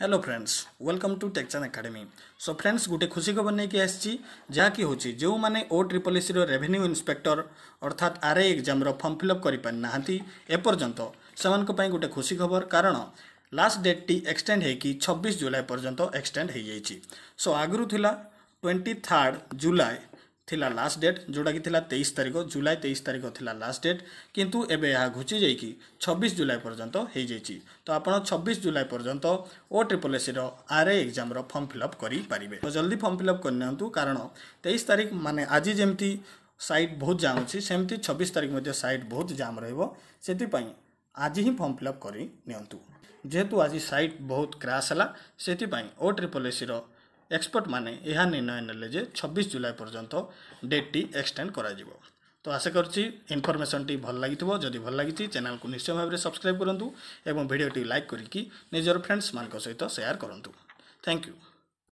hello friends welcome to टेक्चन academy so friends गोटे खुशी खबर नहीं आसी जहाँकि हूँ जो मैंने O triple S revenue inspector अर्थात R I exam form fill up करपारी एपर्यंत से गोटे खुशी खबर कारण लास्ट डेट टी एक्सटेड हो छब्बीस जुलाई पर्यटन एक्सटेड हो सो आगुला ट्वेंटी थार्ड जुलाई ଥିଲା ଲାଷ୍ଟ ଡେଟ୍ ଯେଉଁଟାକି ଥିଲା ତେଇଶ ତାରିଖ ଜୁଲାଇ ତେଇଶ ତାରିଖ ଥିଲା ଲାଷ୍ଟ ଡେଟ୍ କିନ୍ତୁ ଏବେ ଏହା ଘୁଞ୍ଚି ଯାଇକି ଛବିଶ ଜୁଲାଇ ପର୍ଯ୍ୟନ୍ତ ହୋଇଯାଇଛି ତ ଆପଣ ଛବିଶ ଜୁଲାଇ ପର୍ଯ୍ୟନ୍ତ ଓ ଟ୍ରିପଲ୍ ଏସ୍ସିର ଆର୍ଏ ଏକ୍ଜାମ୍ର ଫର୍ମ ଫିଲ୍ଅପ୍ କରିପାରିବେ ତ ଜଲ୍ଦି ଫର୍ମ ଫିଲ୍ଅପ୍ କରିନିଅନ୍ତୁ କାରଣ ତେଇଶ ତାରିଖ ମାନେ ଆଜି ଯେମିତି ସାଇଟ୍ ବହୁତ ଜାମ୍ ଅଛି ସେମିତି ଛବିଶ ତାରିଖ ମଧ୍ୟ ସାଇଟ୍ ବହୁତ ଜାମ୍ ରହିବ ସେଥିପାଇଁ ଆଜି ହିଁ ଫର୍ମ ଫିଲ୍ଅପ୍ କରି ନିଅନ୍ତୁ ଯେହେତୁ ଆଜି ସାଇଟ୍ ବହୁତ କ୍ରାସ୍ ହେଲା ସେଥିପାଇଁ ଓ ଟ୍ରିପଲ୍ ଏସ୍ସିର ଏକ୍ସପର୍ଟମାନେ ଏହା ନିର୍ଣ୍ଣୟ ନେଲେ ଯେ ଛବିଶ ଜୁଲାଇ ପର୍ଯ୍ୟନ୍ତ ଡେଟ୍ଟି ଏକ୍ସଟେଣ୍ଡ କରାଯିବ ତ ଆଶା କରୁଛି ଇନଫର୍ମେସନ୍ଟି ଭଲ ଲାଗିଥିବ ଯଦି ଭଲ ଲାଗିଛି ଚ୍ୟାନେଲ୍କୁ ନିଶ୍ଚୟ ଭାବରେ ସବସ୍କ୍ରାଇବ୍ କରନ୍ତୁ ଏବଂ ଭିଡ଼ିଓଟି ଲାଇକ୍ କରିକି ନିଜର ଫ୍ରେଣ୍ଡସ୍ମାନଙ୍କ ସହିତ ସେୟାର କରନ୍ତୁ ଥ୍ୟାଙ୍କ ୟୁ